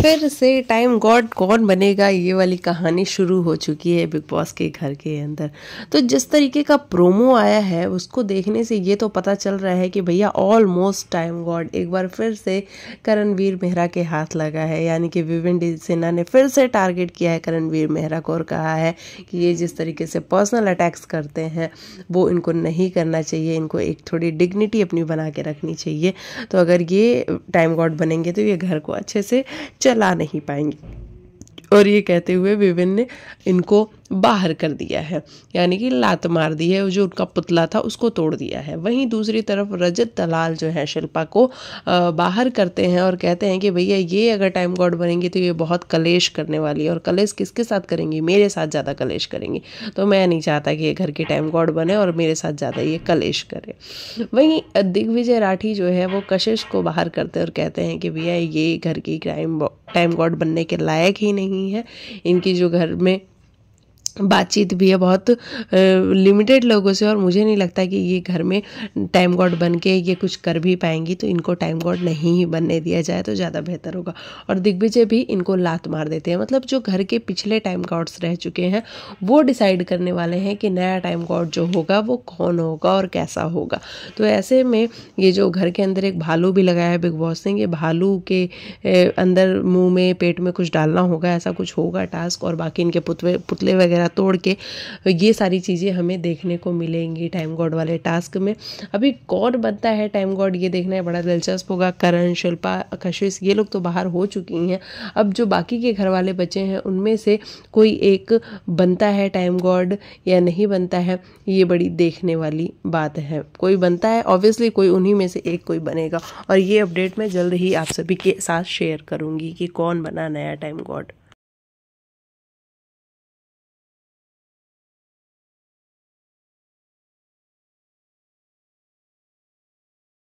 फिर से time God कौन बनेगा ये वाली कहानी शुरू हो चुकी है बिग बॉस के घर के अंदर तो जिस तरीके का प्रोमो आया है उसको देखने से ये तो पता चल रहा है कि भैया ऑलमोस्ट टाइम गॉड एक बार फिर से करणवीर मेहरा के हाथ लगा है यानी कि विविन डी सिन्हा ने फिर से टारगेट किया है करणवीर मेहरा को और कहा है कि ये जिस तरीके से पर्सनल अटैक्स करते हैं वो इनको नहीं करना चाहिए इनको एक थोड़ी डिग्निटी अपनी बना के रखनी चाहिए तो अगर ये टाइम गॉड बनेंगे तो ये घर को अच्छे से चला नहीं पाएंगे और ये कहते हुए विविन ने इनको बाहर कर दिया है यानी कि लात मार दी है जो उनका पुतला था उसको तोड़ दिया है वहीं दूसरी तरफ रजत दलाल जो है शिल्पा को बाहर करते हैं और कहते हैं कि भैया ये अगर टाइम गॉड बनेंगे तो ये बहुत कलेश करने वाली है और कलेश किसके साथ करेंगी मेरे साथ ज़्यादा कलेश करेंगी तो मैं नहीं चाहता कि ये घर के टाइम गॉड बने और मेरे साथ ज़्यादा ये कलेश करे वहीं दिग्विजय राठी जो है वो कशिश को बाहर करते और कहते हैं कि भैया ये घर की टाइम टाइम गॉड बनने के लायक ही नहीं है इनकी जो घर में बातचीत भी है बहुत लिमिटेड लोगों से और मुझे नहीं लगता कि ये घर में टाइम गॉड बन के ये कुछ कर भी पाएंगी तो इनको टाइम गॉड नहीं ही बनने दिया जाए तो ज़्यादा बेहतर होगा और दिग्विजय भी इनको लात मार देते हैं मतलब जो घर के पिछले टाइम गॉड्स रह चुके हैं वो डिसाइड करने वाले हैं कि नया टाइम गॉड जो होगा वो कौन होगा और कैसा होगा तो ऐसे में ये जो घर के अंदर एक भालू भी लगाया है बिग बॉस ने ये भालू के अंदर मुँह में पेट में कुछ डालना होगा ऐसा कुछ होगा टास्क और बाकी इनके पुतले पुतले वगैरह वगैरह तोड़ के ये सारी चीज़ें हमें देखने को मिलेंगी टाइम गॉड वाले टास्क में अभी कौन बनता है टाइम गॉड ये देखना है बड़ा दिलचस्प होगा करण शिल्पा कशिश ये लोग तो बाहर हो चुकी हैं अब जो बाकी के घर वाले बचे हैं उनमें से कोई एक बनता है टाइम गॉड या नहीं बनता है ये बड़ी देखने वाली बात है कोई बनता है ऑब्वियसली कोई उन्हीं में से एक कोई बनेगा और ये अपडेट मैं जल्द ही आप सभी के साथ शेयर करूँगी कि कौन बना नया टाइम गॉड